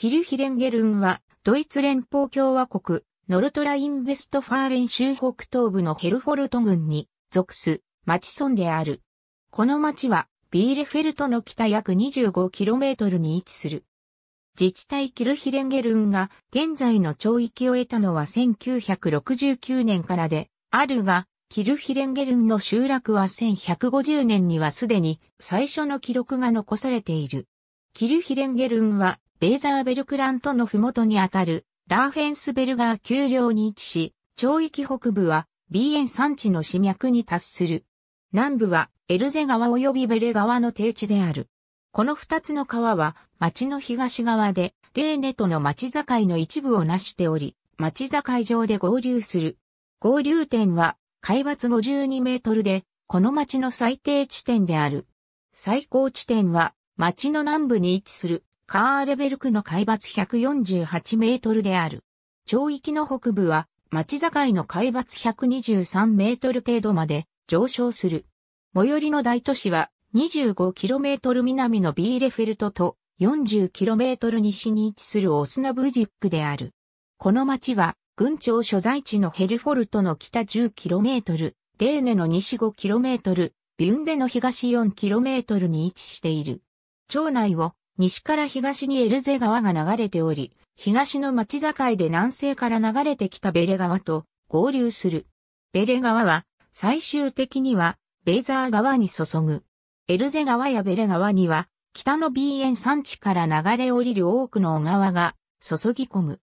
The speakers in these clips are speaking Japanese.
キルヒレンゲルンは、ドイツ連邦共和国、ノルトライン・ベストファーレン州北東部のヘルフォルト郡に属す町村である。この町は、ビーレフェルトの北約 25km に位置する。自治体キルヒレンゲルンが現在の町域を得たのは1969年からで、あるが、キルヒレンゲルンの集落は1150年にはすでに最初の記録が残されている。キルヒレンゲルンは、ベーザーベルクラントの麓にあたる、ラーフェンスベルガー丘陵に位置し、町域北部は、ビーエン山地の市脈に達する。南部は、エルゼ川及びベレ川の低地である。この二つの川は、町の東側で、レーネとの町境の一部をなしており、町境上で合流する。合流点は、海抜52メートルで、この町の最低地点である。最高地点は、町の南部に位置するカーレベルクの海抜148メートルである。町域の北部は町境の海抜123メートル程度まで上昇する。最寄りの大都市は2 5トル南のビーレフェルトと4 0トル西に位置するオスナブリュックである。この町は、群庁所在地のヘルフォルトの北1 0トル、レーネの西5トル、ビュンデの東4トルに位置している。町内を西から東にエルゼ川が流れており、東の町境で南西から流れてきたベレ川と合流する。ベレ川は最終的にはベーザー川に注ぐ。エルゼ川やベレ川には北の BN 山地から流れ降りる多くの小川が注ぎ込む。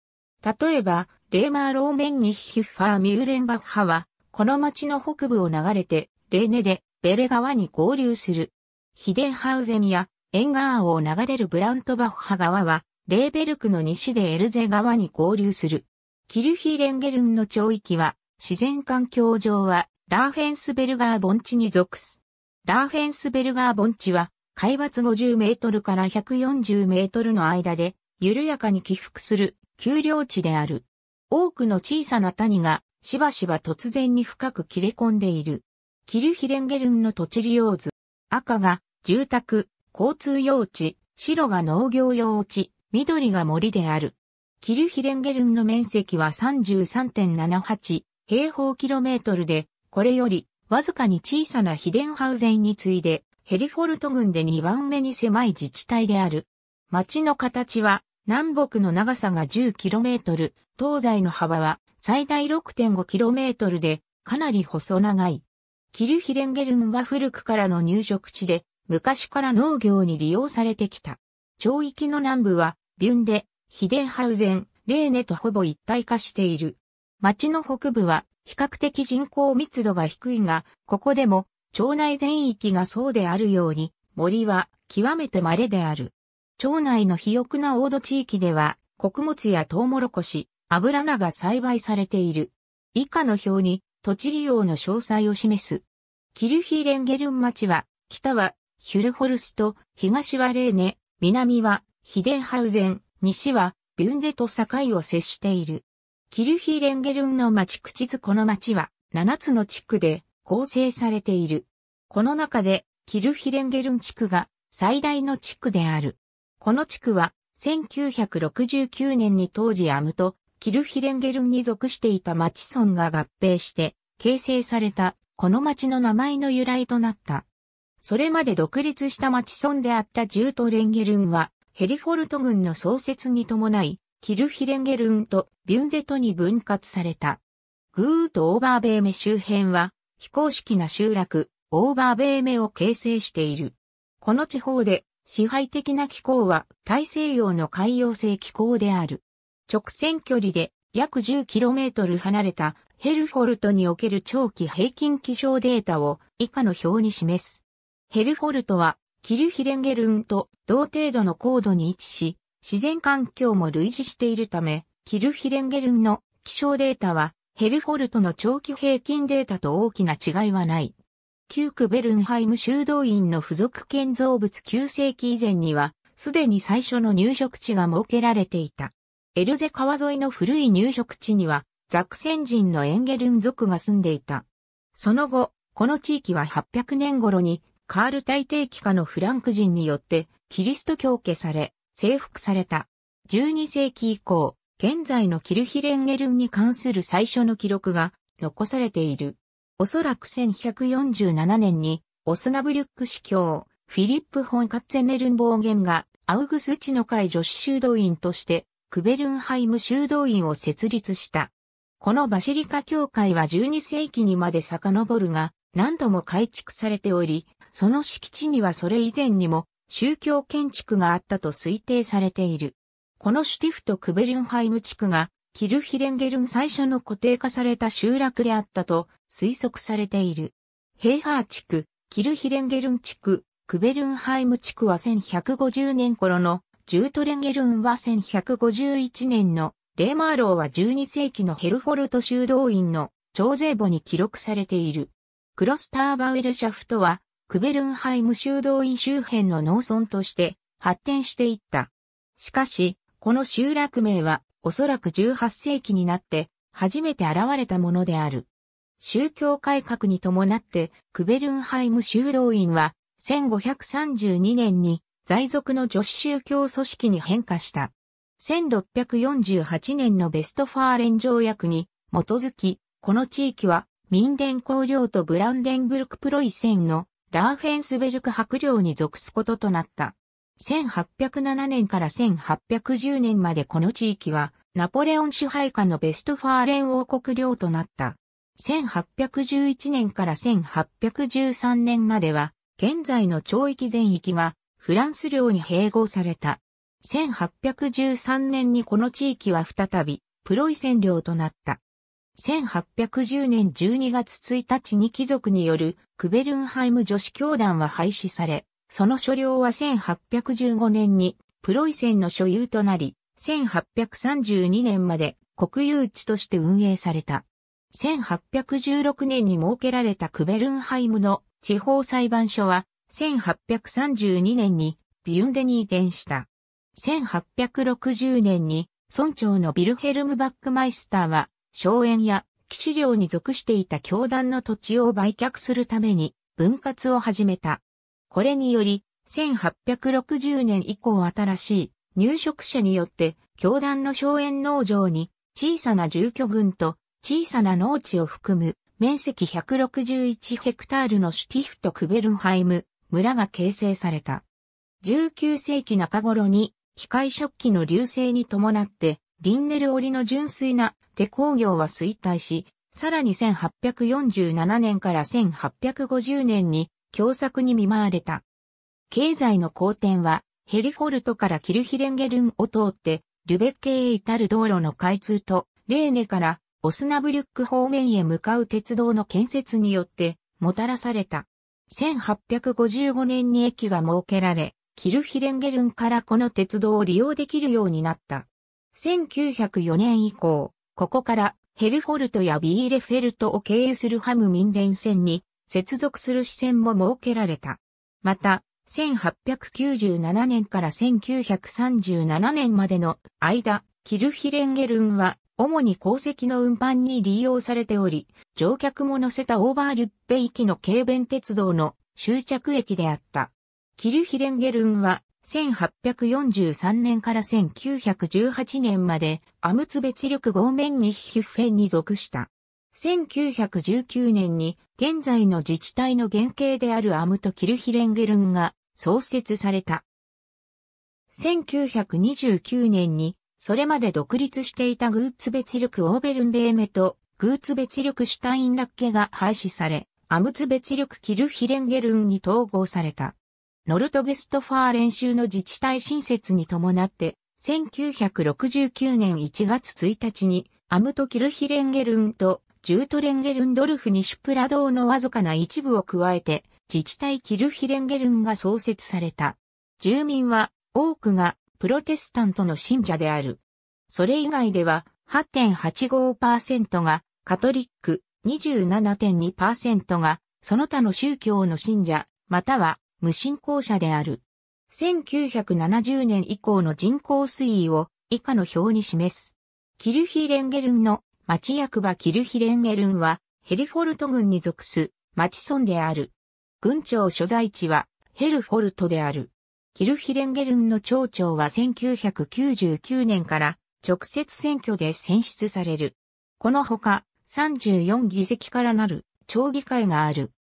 例えば、レーマーローメンニヒッファーミューレンバッハは、この町の北部を流れて、レーネでベレ川に合流する。ヒデンハウゼンや沿岸を流れるブラントバッハ川は、レーベルクの西でエルゼ川に合流する。キルヒレンゲルンの町域は、自然環境上は、ラーフェンスベルガー盆地に属す。ラーフェンスベルガー盆地は、海抜50メートルから140メートルの間で、緩やかに起伏する丘陵地である。多くの小さな谷が、しばしば突然に深く切れ込んでいる。キルヒレンゲルンの土地利用図。赤が、住宅、交通用地、白が農業用地、緑が森である。キルヒレンゲルンの面積は33.78平方キロメートルで、これよりわずかに小さなヒデンハウゼンに次いで、ヘリフォルト郡で2番目に狭い自治体である。町の形は、南北の長さが 10km、東西の幅は最大 6.5km で、かなり細長い。キルヒレンゲルンは古くからの入植地で、昔から農業に利用されてきた。町域の南部は、ビュンデ、ヒデンハウゼン、レーネとほぼ一体化している。町の北部は、比較的人口密度が低いが、ここでも、町内全域がそうであるように、森は極めて稀である。町内の肥沃な大土地域では、穀物やトウモロコシ、油菜が栽培されている。以下の表に土地利用の詳細を示す。キルヒーレンゲルン町は、北はヒュルホルスト、東はレーネ、南はヒデンハウゼン、西はビュンデと境を接している。キルヒレンゲルンの町口図この町は7つの地区で構成されている。この中でキルヒレンゲルン地区が最大の地区である。この地区は1969年に当時アムとキルヒレンゲルンに属していた町村が合併して形成されたこの町の名前の由来となった。それまで独立した町村であったジュートレンゲルンは、ヘリフォルト軍の創設に伴い、キルヒレンゲルンとビュンデトに分割された。グーとオーバーベーメ周辺は、非公式な集落、オーバーベーメを形成している。この地方で、支配的な気候は大西洋の海洋性気候である。直線距離で約 10km 離れたヘルフォルトにおける長期平均気象データを以下の表に示す。ヘルフォルトは、キルヒレンゲルンと同程度の高度に位置し、自然環境も類似しているため、キルヒレンゲルンの気象データは、ヘルフォルトの長期平均データと大きな違いはない。旧区ベルンハイム修道院の付属建造物9世紀以前には、すでに最初の入植地が設けられていた。エルゼ川沿いの古い入植地には、ザクセン人のエンゲルン族が住んでいた。その後、この地域は800年頃にカール大帝旗下のフランク人によってキリスト教化され、征服された。12世紀以降、現在のキルヒレンゲルンに関する最初の記録が残されている。おそらく1147年に、オスナブリュック司教、フィリップ・ホン・カッツェネルンボーゲンが、アウグスチの会女子修道院として、クベルンハイム修道院を設立した。このバシリカ教会は12世紀にまで遡るが、何度も改築されており、その敷地にはそれ以前にも宗教建築があったと推定されている。このシュティフト・クベルンハイム地区がキルヒレンゲルン最初の固定化された集落であったと推測されている。ヘイハー地区、キルヒレンゲルン地区、クベルンハイム地区は1150年頃の、ジュートレンゲルンは1151年の、レーマーローは12世紀のヘルフォルト修道院の超税簿に記録されている。クロスターバウエルシャフトは、クベルンハイム修道院周辺の農村として発展していった。しかし、この集落名はおそらく18世紀になって初めて現れたものである。宗教改革に伴ってクベルンハイム修道院は1532年に在属の女子宗教組織に変化した。1648年のベストファーレン条約に基づき、この地域はミンデン公領とブランデンブルクプロイセンのラーフェンスベルク白領に属すこととなった。1807年から1810年までこの地域はナポレオン支配下のベストファーレン王国領となった。1811年から1813年までは現在の町域全域がフランス領に併合された。1813年にこの地域は再びプロイセン領となった。1810年12月1日に貴族によるクベルンハイム女子教団は廃止され、その所領は1815年にプロイセンの所有となり、1832年まで国有地として運営された。1816年に設けられたクベルンハイムの地方裁判所は、1832年にビュンデに移転した。1860年に村長のビルヘルム・バックマイスターは荘園や騎士寮に属していた教団の土地を売却するために分割を始めた。これにより、1860年以降新しい入植者によって教団の荘園農場に小さな住居群と小さな農地を含む面積161ヘクタールのシュティフとクベルンハイム村が形成された。19世紀中頃に機械食器の流星に伴ってリンネル織の純粋な手工業は衰退し、さらに1847年から1850年に共作に見舞われた。経済の好転は、ヘリフォルトからキルヒレンゲルンを通って、ルベッケへ至る道路の開通と、レーネからオスナブリュック方面へ向かう鉄道の建設によって、もたらされた。1855年に駅が設けられ、キルヒレンゲルンからこの鉄道を利用できるようになった。1904年以降、ここからヘルフォルトやビーレフェルトを経由するハム民連線に接続する支線も設けられた。また、1897年から1937年までの間、キルヒレンゲルンは主に鉱石の運搬に利用されており、乗客も乗せたオーバーリュッペ行きの軽便鉄道の終着駅であった。キルヒレンゲルンは1843年から1918年までアムツ別力合面にヒュッフェンに属した。1919年に現在の自治体の原型であるアムとキルヒレンゲルンが創設された。1929年にそれまで独立していたグーツベツルク・オーベルンベーメとグーツベツルク・シュタインラッケが廃止され、アムツベツルク・キルヒレンゲルンに統合された。ノルトベストファー練習の自治体新設に伴って、1969年1月1日に、アムトキルヒレンゲルンと、ジュートレンゲルンドルフにシュプラ道のわずかな一部を加えて、自治体キルヒレンゲルンが創設された。住民は多くがプロテスタントの信者である。それ以外では8.85%がカトリック、27.2%がその他の宗教の信者、または無信仰者である。1970年以降の人口推移を以下の表に示す。キルヒレンゲルンの町役場キルヒレンゲルンはヘルフォルト郡に属す町村である。郡庁所在地はヘルフォルトである。キルヒレンゲルンの町長は1999年から直接選挙で選出される。このほか34議席からなる町議会がある。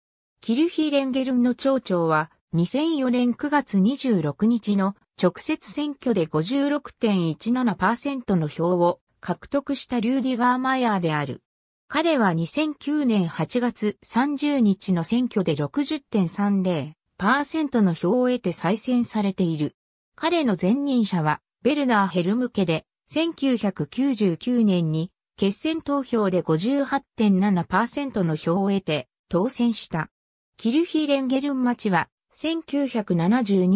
キルヒレンゲルンの町長は2004年9月26日の直接選挙で56.17%の票を獲得したリューディガー・マイヤーである。彼は2009年8月30日の選挙で60.30%の票を得て再選されている。彼の前任者はベルナー・ヘルム家で1999年に決選投票で58.7%の票を得て当選した。キルヒーレンゲルン町は1972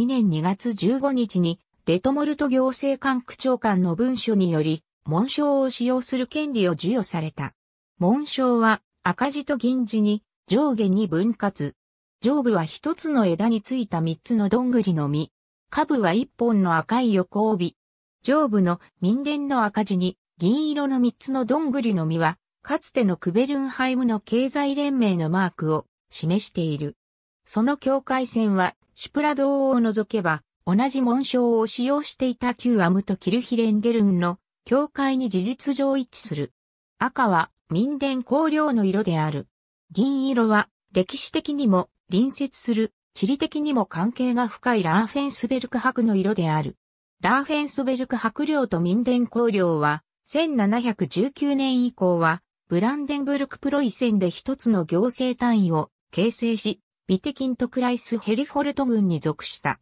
年2月15日に、デトモルト行政官区長官の文書により、紋章を使用する権利を授与された。紋章は赤字と銀字に上下に分割。上部は一つの枝についた三つのどんぐりの実。下部は一本の赤い横帯。上部の民伝の赤字に銀色の三つのどんぐりの実は、かつてのクベルンハイムの経済連盟のマークを示している。その境界線は、シュプラ島を除けば、同じ紋章を使用していた旧アムとキルヒレンゲルンの境界に事実上一致する。赤は民伝香料の色である。銀色は歴史的にも隣接する地理的にも関係が深いラーフェンスベルク博の色である。ラーフェンスベルク博領と民伝香料は1719年以降はブランデンブルクプロイセンで一つの行政単位を形成し、ビテキントクライスヘリフォルト郡に属した。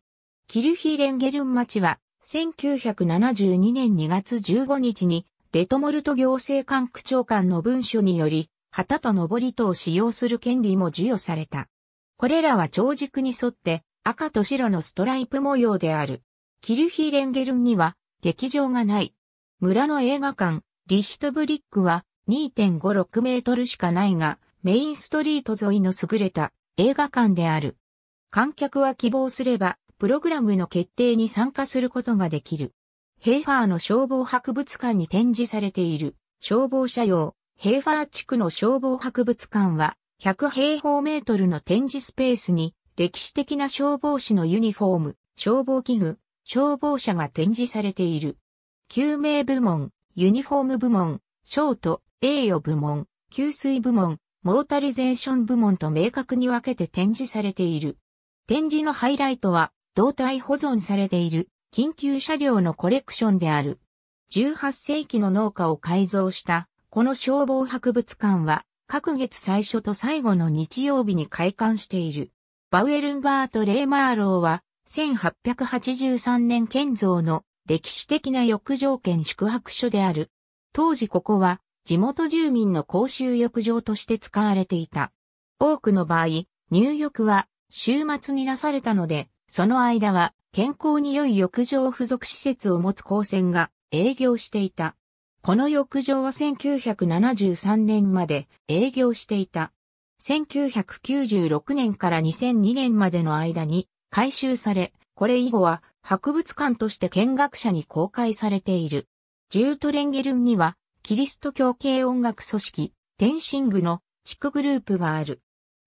キルヒーレンゲルン町は、1972年2月15日に、デトモルト行政官区長官の文書により、旗と登りとを使用する権利も授与された。これらは長軸に沿って赤と白のストライプ模様である。キルヒーレンゲルンには劇場がない。村の映画館、リヒトブリックは2.56メートルしかないが、メインストリート沿いの優れた映画館である。観客は希望すれば、プログラムの決定に参加することができる。ヘイファーの消防博物館に展示されている消防車用ヘイファー地区の消防博物館は100平方メートルの展示スペースに歴史的な消防士のユニフォーム、消防器具、消防車が展示されている。救命部門、ユニフォーム部門、ショート、栄誉部門、給水部門、モータリゼーション部門と明確に分けて展示されている。展示のハイライトは、胴体保存されている緊急車両のコレクションである。18世紀の農家を改造した、この消防博物館は、各月最初と最後の日曜日に開館している。バウエルンバート・レーマーローは、1883年建造の歴史的な浴場兼宿泊所である。当時ここは地元住民の公衆浴場として使われていた。多くの場合、入浴は週末になされたので、その間は健康に良い浴場付属施設を持つ高専が営業していた。この浴場は1973年まで営業していた。1996年から2002年までの間に改修され、これ以後は博物館として見学者に公開されている。ジュートレンゲルンにはキリスト教系音楽組織、天神具の地区グループがある。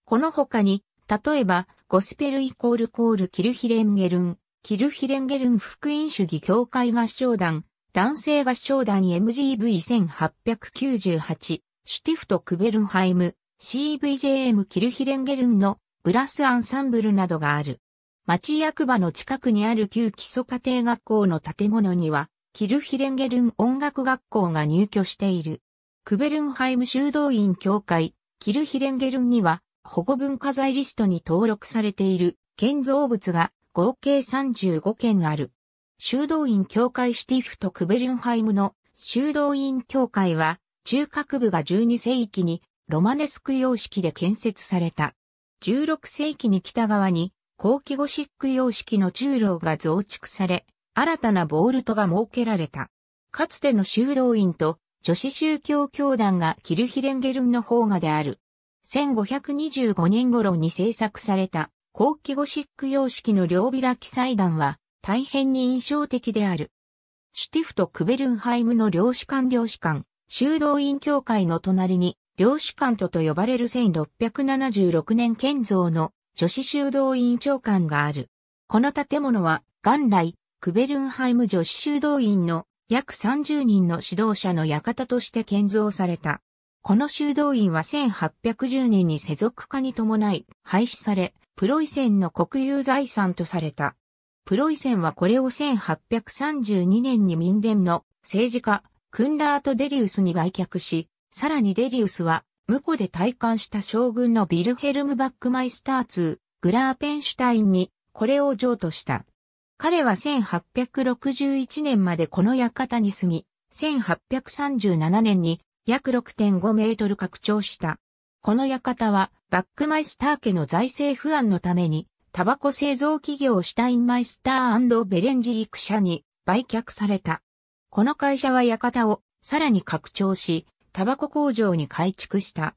この他に、例えば、ゴスペルイコールコールキルヒレンゲルン、キルヒレンゲルン福音主義協会合唱団、男性合唱団 MGV1898、シュティフト・クベルンハイム、CVJM キルヒレンゲルンのブラスアンサンブルなどがある。町役場の近くにある旧基礎家庭学校の建物には、キルヒレンゲルン音楽学校が入居している。クベルンハイム修道院協会、キルヒレンゲルンには、保護文化財リストに登録されている建造物が合計35件ある。修道院協会シティフとクベルンハイムの修道院協会は、中核部が12世紀にロマネスク様式で建設された。16世紀に北側に後期ゴシック様式の中楼が増築され、新たなボールトが設けられた。かつての修道院と女子宗教教団がキルヒレンゲルンの方がである。1525年頃に制作された後期ゴシック様式の両開き祭壇は大変に印象的である。シュティフト・クベルンハイムの領主館領主館、修道院協会の隣に領主館とと呼ばれる1676年建造の女子修道院長官がある。この建物は元来クベルンハイム女子修道院の約30人の指導者の館として建造された。この修道院は1810年に世俗化に伴い廃止され、プロイセンの国有財産とされた。プロイセンはこれを1832年に民連の政治家、クンラート・デリウスに売却し、さらにデリウスは、無故で退官した将軍のビルヘルム・バックマイスター2、グラーペンシュタインに、これを譲渡した。彼は1861年までこの館に住み、1837年に約6.5メートル拡張した。この館はバックマイスター家の財政不安のために、タバコ製造企業シュタインマイスターベレンジーク社に売却された。この会社は館をさらに拡張し、タバコ工場に改築した。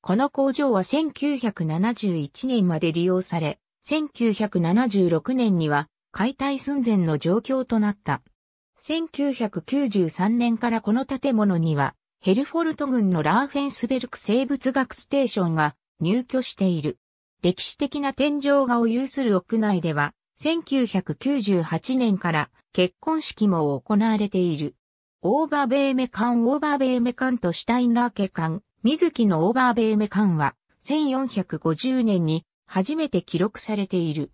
この工場は1971年まで利用され、1976年には解体寸前の状況となった。1993年からこの建物には、ヘルフォルト郡のラーフェンスベルク生物学ステーションが入居している。歴史的な天井画を有する屋内では、1998年から結婚式も行われている。オーバーベーメカンオーバーベーメカンとシュタインラーケン、水木のオーバーベーメンは、1450年に初めて記録されている。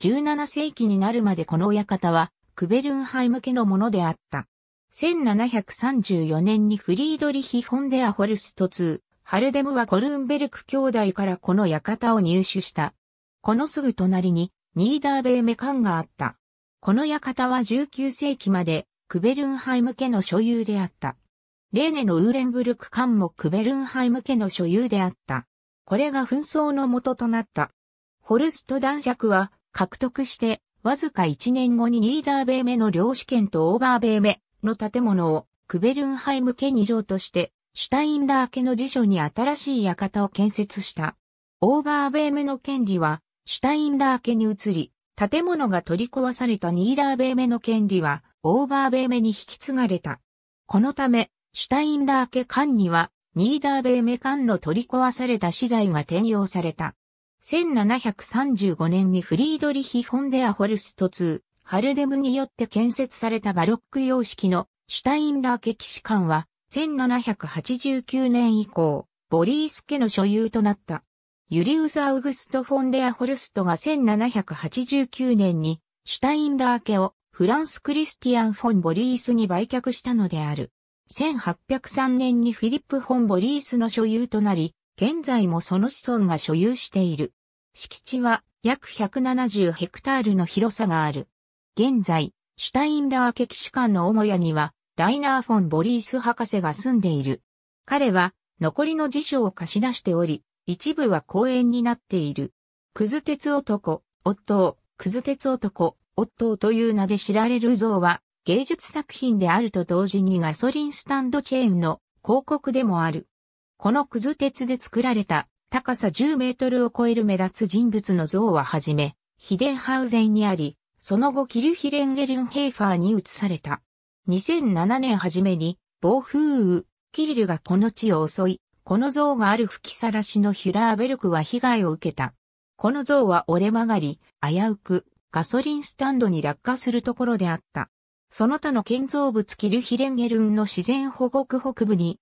17世紀になるまでこの館は、クベルンハイ向けのものであった。1734年にフリードリヒ・ホンデア・ホルスト2、ハルデムはコルンベルク兄弟からこの館を入手した。このすぐ隣に、ニーダーベーメカンがあった。この館は19世紀まで、クベルンハイ向けの所有であった。レーネのウーレンブルク館もクベルンハイ向けの所有であった。これが紛争の元となった。ホルスト男爵は獲得して、わずか1年後にニーダーベーメの領主権とオーバーベーメの建物をクベルンハイム家2条として、シュタインラー家の辞書に新しい館を建設した。オーバーベーメの権利は、シュタインラー家に移り、建物が取り壊されたニーダーベーメの権利は、オーバーベーメに引き継がれた。このため、シュタインラー家間には、ニーダーベーメ間の取り壊された資材が転用された。1735年にフリードリヒ・フォンデア・ホルスト2、ハルデムによって建設されたバロック様式のシュタインラー家騎士館は、1789年以降、ボリース家の所有となった。ユリウス・アウグスト・フォンデア・ホルストが1789年に、シュタインラー家をフランス・クリスティアン・フォン・ボリースに売却したのである。1803年にフィリップ・フォン・ボリースの所有となり、現在もその子孫が所有している。敷地は約170ヘクタールの広さがある。現在、シュタインラー家騎士館の母屋には、ライナー・フォン・ボリース博士が住んでいる。彼は、残りの辞書を貸し出しており、一部は公園になっている。クズ鉄男、夫を、ズ鉄男、夫という名で知られる像は、芸術作品であると同時にガソリンスタンドチェーンの広告でもある。このくず鉄で作られた高さ10メートルを超える目立つ人物の像ははじめ、ヒデンハウゼンにあり、その後キルヒレンゲルンヘイファーに移された。2007年初めに暴風雨、キリルがこの地を襲い、この像がある吹きさらしのヒュラーベルクは被害を受けた。この像は折れ曲がり、危うくガソリンスタンドに落下するところであった。その他の建造物キルヒレンゲルンの自然保護区北部に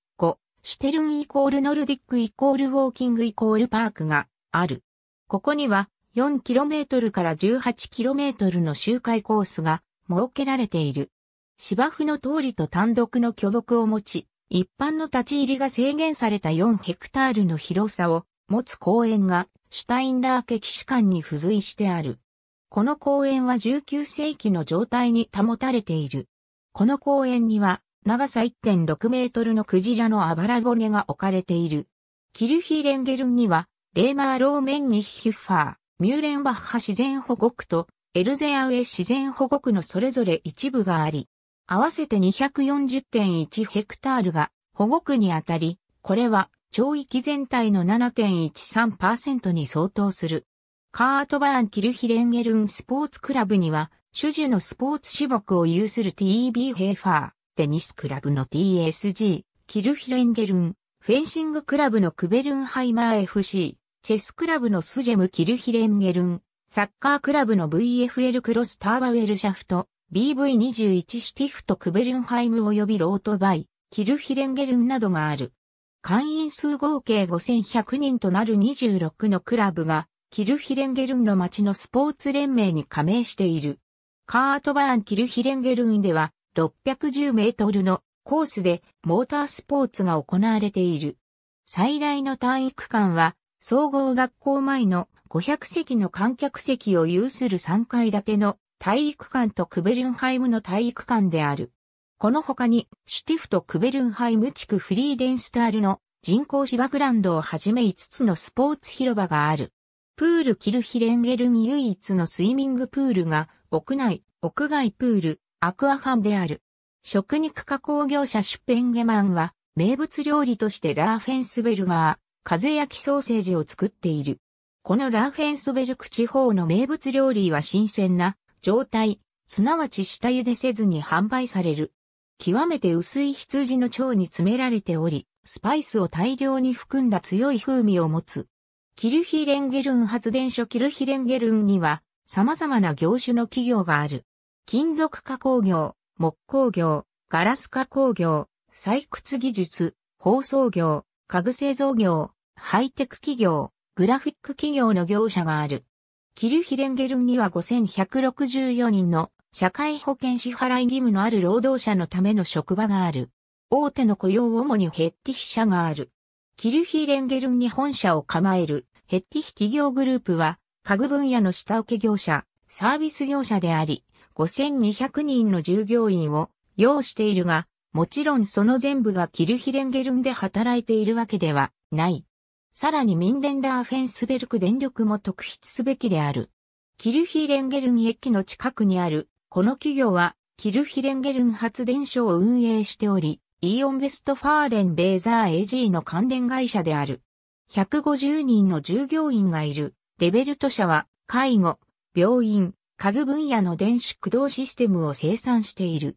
シュテルンイコールノルディックイコールウォーキングイコールパークがある。ここには 4km から 18km の周回コースが設けられている。芝生の通りと単独の巨木を持ち、一般の立ち入りが制限された4ヘクタールの広さを持つ公園がシュタインラーケ騎士館に付随してある。この公園は19世紀の状態に保たれている。この公園には長さ1.6メートルのクジラのあばら骨が置かれている。キルヒレンゲルンには、レーマーローメンニヒッファー、ミューレンバッハ自然保護区とエルゼアウェ自然保護区のそれぞれ一部があり、合わせて240.1ヘクタールが保護区にあたり、これは町域全体の7.13%に相当する。カートバーン・キルヒレンゲルンスポーツクラブには、主樹のスポーツ種目を有する TB ヘーファー、テニスクラブの TSG、キルヒレンゲルン、フェンシングクラブのクベルンハイマー FC、チェスクラブのスジェムキルヒレンゲルン、サッカークラブの VFL クロスターバウェルシャフト、BV21 シティフトクベルンハイム及びロートバイ、キルヒレンゲルンなどがある。会員数合計5100人となる26のクラブが、キルヒレンゲルンの町のスポーツ連盟に加盟している。カートバーンキルヒレンゲルンでは、610メートルのコースでモータースポーツが行われている。最大の体育館は総合学校前の500席の観客席を有する3階建ての体育館とクベルンハイムの体育館である。この他に、シュティフとクベルンハイム地区フリーデンスタールの人工芝グランドをはじめ5つのスポーツ広場がある。プールキルヒレンゲルに唯一のスイミングプールが屋内、屋外プール、アクアファンである。食肉加工業者シュペンゲマンは、名物料理としてラーフェンスベルガー、風焼きソーセージを作っている。このラーフェンスベルク地方の名物料理は新鮮な状態、すなわち下茹でせずに販売される。極めて薄い羊の腸に詰められており、スパイスを大量に含んだ強い風味を持つ。キルヒレンゲルン発電所キルヒレンゲルンには様々な業種の企業がある。金属加工業、木工業、ガラス加工業、採掘技術、包装業、家具製造業、ハイテク企業、グラフィック企業の業者がある。キルヒレンゲルンには5164人の社会保険支払い義務のある労働者のための職場がある。大手の雇用主にヘッティヒ社がある。キルヒレンゲルンに本社を構えるヘッティヒ企業グループは家具分野の下請け業者、サービス業者であり、5200人の従業員を要しているが、もちろんその全部がキルヒレンゲルンで働いているわけではない。さらにミンデンダーフェンスベルク電力も特筆すべきである。キルヒレンゲルン駅の近くにある、この企業は、キルヒレンゲルン発電所を運営しており、イオンベストファーレンベーザー AG の関連会社である。150人の従業員がいる、デベルト社は、介護、病院、家具分野の電子駆動システムを生産している。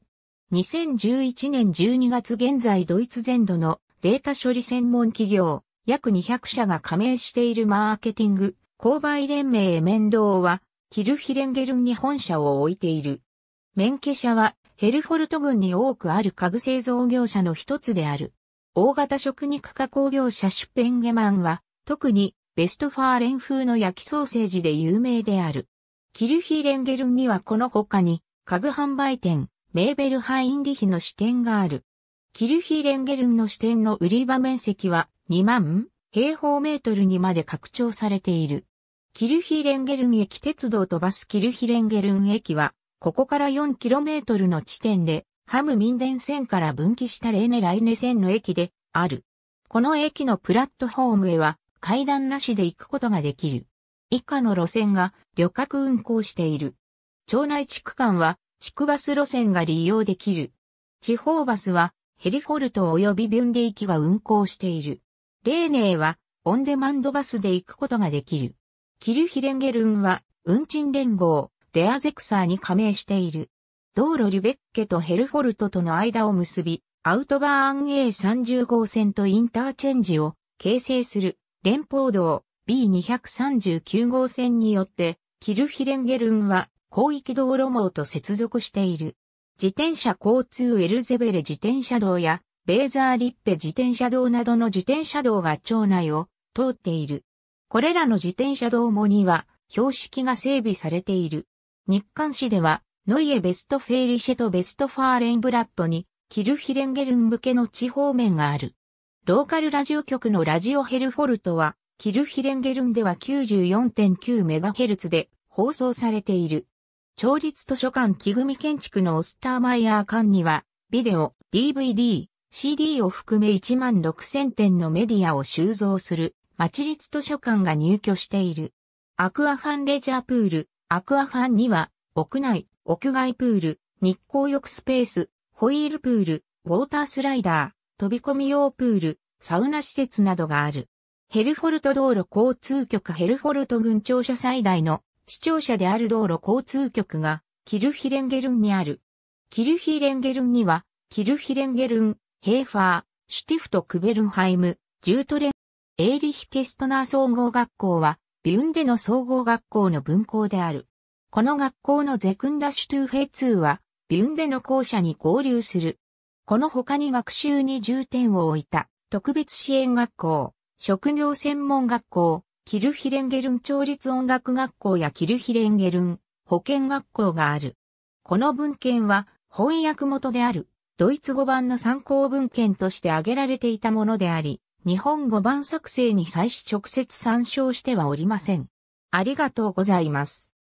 2011年12月現在ドイツ全土のデータ処理専門企業約200社が加盟しているマーケティング購買連盟へ面倒はキルヒレンゲルンに本社を置いている。免許者はヘルフォルト郡に多くある家具製造業者の一つである。大型食肉加工業者シュペンゲマンは、特にベストファーレン風の焼きソーセージで有名である。キルヒレンゲルンにはこの他に、家具販売店、メーベルハインリヒの支店がある。キルヒレンゲルンの支店の売り場面積は2万平方メートルにまで拡張されている。キルヒレンゲルン駅鉄道とバスキルヒレンゲルン駅は、ここから 4km の地点で、ハム民電線から分岐したレーネライネ線の駅である。この駅のプラットホームへは階段なしで行くことができる。以下の路線が旅客運行している。町内地区間は地区バス路線が利用できる。地方バスはヘリフォルト及びビュンデ行きが運行している。レーネーはオンデマンドバスで行くことができる。キルヒレンゲルンは運賃連合、デアゼクサーに加盟している。道路リュベッケとヘルフォルトとの間を結び、アウトバーン A30 号線とインターチェンジを形成する連邦道 B239 号線によって、キルヒレンゲルンは広域道路網と接続している。自転車交通エルゼベレ自転車道や、ベーザーリッペ自転車道などの自転車道が町内を通っている。これらの自転車道もには標識が整備されている。日刊市ではノイエベストフェイリシェとベストファーレンブラッドにキルヒレンゲルン向けの地方面がある。ローカルラジオ局のラジオヘルフォルトはキルヒレンゲルンでは 94.9MHz で放送されている。調律図書館木組建築のオスターマイヤー館には、ビデオ、DVD、CD を含め1万6000点のメディアを収蔵する町立図書館が入居している。アクアファンレジャープール、アクアファンには、屋内、屋外プール、日光浴スペース、ホイールプール、ウォータースライダー、飛び込み用プール、サウナ施設などがある。ヘルフォルト道路交通局ヘルフォルト郡庁舎最大の市庁舎である道路交通局がキルヒレンゲルンにある。キルヒレンゲルンには、キルヒレンゲルン、ヘーファー、シュティフト・クベルンハイム、ジュートレン、エーリヒ・ケストナー総合学校は、ビュンデの総合学校の分校である。この学校のゼクンダシュトゥーェイツーは、ビュンデの校舎に合流する。この他に学習に重点を置いた特別支援学校、職業専門学校、キルヒレンゲルン調律音楽学校やキルヒレンゲルン保健学校がある。この文献は翻訳元であるドイツ語版の参考文献として挙げられていたものであり、日本語版作成に際し直接参照してはおりません。ありがとうございます。